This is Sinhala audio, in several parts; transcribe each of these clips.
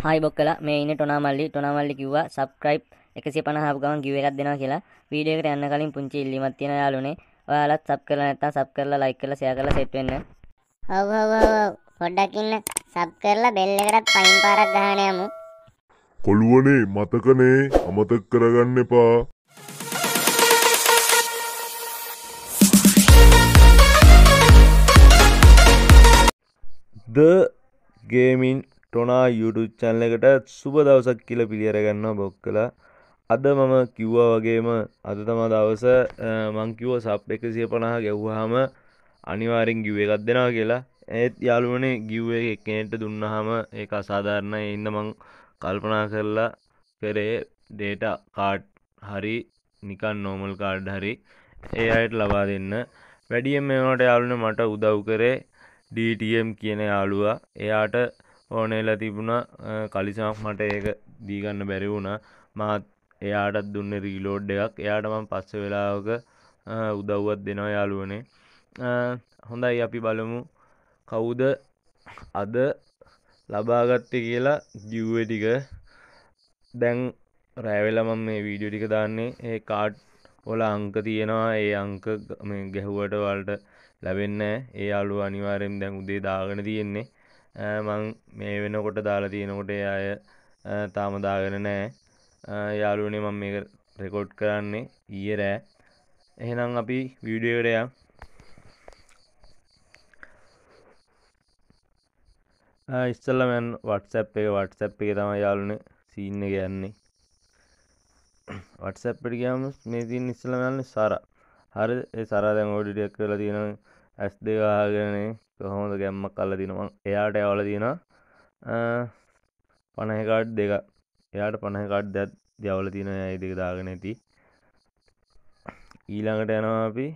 හයිබොක් කලා මේ ඉන්න ටොනාමල්ලි ටොනාමල්ලි කිව්වා සබ්ස්ක්‍රයිබ් 150ක් ගමන් ගිව් එකක් දෙනවා කියලා වීඩියෝ එකට යන්න කලින් පුංචි ඉල්ලීමක් තියෙන යාළුවනේ ඔයාලත් සබ් කරලා නැත්නම් සබ් කරලා ලයික් කරලා ෂෙයා කරලා සෙට් වෙන්න හව් හව් හව් පොඩ්ඩක් ඉන්න සබ් කරලා බෙල් එකටත් පයින් පාරක් ගහන යමු කොළුවනේ මතකනේ අමතක කරගන්න එපා The gaming ටොනා YouTube චැනල එකට සුබ දවසක් කියල පිළියරගන්න බොක් කලා අද මම කිව්වා වගේම අද තම දවස මංකිව සප් එකසිය පණහ ගැව්හාම අනිවාරෙන් ගිව එකක් දෙනා කියලා ඒත් යාළුවනේ ගිව්ව එකනට දුන්නහම ඒ අසාධාරණ එන්න මං කල්පනා කරලා කරේ ඩේට කාඩ් හරි නිකන් නෝමල් කාඩ් හරි ඒ අයට ලබා දෙන්න වැඩියම් මේවට යාලුන මට උදව් කරේ ඩටම් කියන යාළුවා එයාට ඕනේලා තිබුණා කලිසාක් මට ඒක දීගන්න බැරි වුණා මාත් එයාටත් දුන්න රීලෝඩ් එකක් එයාටමන් පස්ස වෙලාවක උදව්වත් දෙනවා යාලුවනේ හොඳයි අපි බලමු කවුද අද ලබාගත්ත කියලා ජිව්ව ටික දැන් රෑවෙලමම් මේ වීඩියෝ ටික දාන්නේ ඒ කාඩ් ඔල අංක තියෙනවා ඒ අංක ගැහුවට වලට ලැබෙන්න ඒ අලු අනිවාරයෙන් දැන් උදේ දාගෙන තියෙන්නේ මං මේ වෙනකොට දාලා තියෙනකොට අය තාම දාගෙන නෑ යාලුවනේ මං මේක රෙකෝඩ් කරන්නේ ඊය රෑ එහෙනම් අපි වීඩියෝකටයා ඉස්සල්ල මැන් වටසැප් එක වටසැප් එක තම යාලුන සීන්න ගයන්නේ වටසැප්පට ගයාම මේ තින් ඉස්සල මැන්න සර හරි සරා දැන් ෝඩිඩියක් කරලා තියෙන ඇස් දෙවාගෙනේ කොහොමද ගැම්මක් කල්ල තිනවා එයාට ඇවල තින පණහකාඩ් දෙක එයාට පණහකාඩ් දැත් දවල තින ඇයි දෙක දාගෙන ඇති ඊළඟට යනවා අපි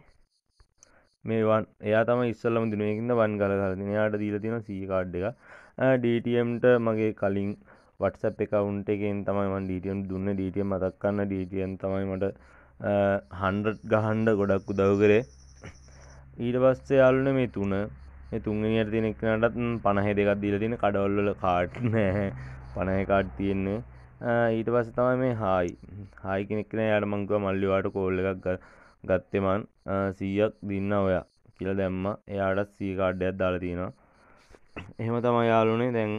මේවන් එයා තම ඉස්සල්ලම දිනුවකින්ද වන් කල කරදින යාට දීල තින සීකාඩ් එක ඩටම්ට මගේ කලින් වටසප් එකවුන්් එකෙන් තමයිමන් ඩටම් දුන්න ඩටම් මතක්කන්න ඩටම් තමයි මට හන්ඩ ගහන්ඩ ගොඩක් උදව් කරේ ඊට පස්සේ යාලුන මේ තුන මේ තුන්ගෙනියට තියෙන එක්කනටත් පණහ දෙකක් දීලා තියෙන කඩවල්වල කාඩ් නැහැ පණහ කාඩ් තියෙන්නේ ඊට පස්සේ තමයි මේ හායි හායි කෙනෙක් නෑ යාට මං කිව්වා මල්ලි වාට කෝල් එකක් ගත්තේ මං 100ක් දෙන්න ඔයා කියලා දැම්මා එයාටත් 100 කාඩ් එකක් දාලා තිනවා එහෙම තමයි යාළුනේ දැන්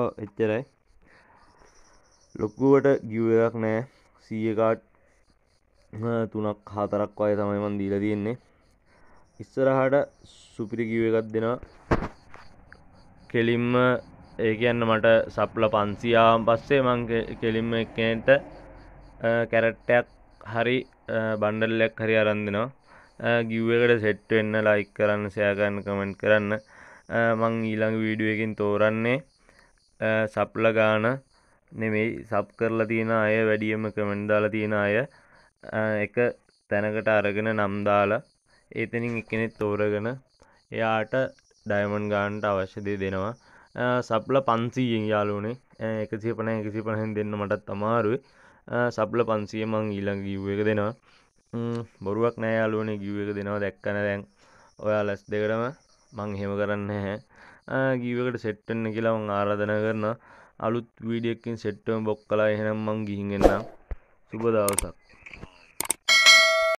ඔව් එච්චරයි ලොකුවට ගිව් එකක් නෑ සීය කාඩ් තුනක් හතරක් අය තමයි මන් දීලා තියෙන්නේ ඉස්සරහට සුපිරිකිව එකත් දෙනවා කෙලින්ම ඒ කියන්න මට සප්ල පන්සියාම් පස්සේ මං කෙලින්ම එකනට කැරට්ටයක් හරි බණ්ඩල්ලයක් හරි අරන් දෙනවා ගිව්වකට සෙට්වෙන්න ලයික් කරන්න සෑගන්න කමෙන්ට් කරන්න මං ඊළඟ වීඩුවකින් තෝරන්නේ සප්ල ගාන නෙමෙයි සප් කරලා තියෙන අය වැඩියම කමෙන්ඩ් දාලා තියෙන අය එක තැනකට අරගෙන නම්දාලා ඒතනින් එකනෙත් තෝරගෙන එයාට ඩයිමන් ගාන්ට අවශ්‍යදය දෙනවා සප්ල පන්සීයෙන් යාලුනේ එකසි පන එකසි පහෙන් දෙන්න මටත් අමාරුව සප්ල පන්සිය මං ඊළඟ ගිව් එක දෙනවා බොරුවක් නෑ යාලුවනේ ගිව් එක දෙනවා දැක්කන දැන් ඔයා ලැස් දෙකටම මං හෙම කරන්න හැ ගීවකට සෙට්ටන්න කියලා මං ආරාධන කරන අලුත් වීඩියකින් සෙට්ටම බොක් කලා එහෙනම් මං ගිහිගෙන්න්නම් සුබ දවසක්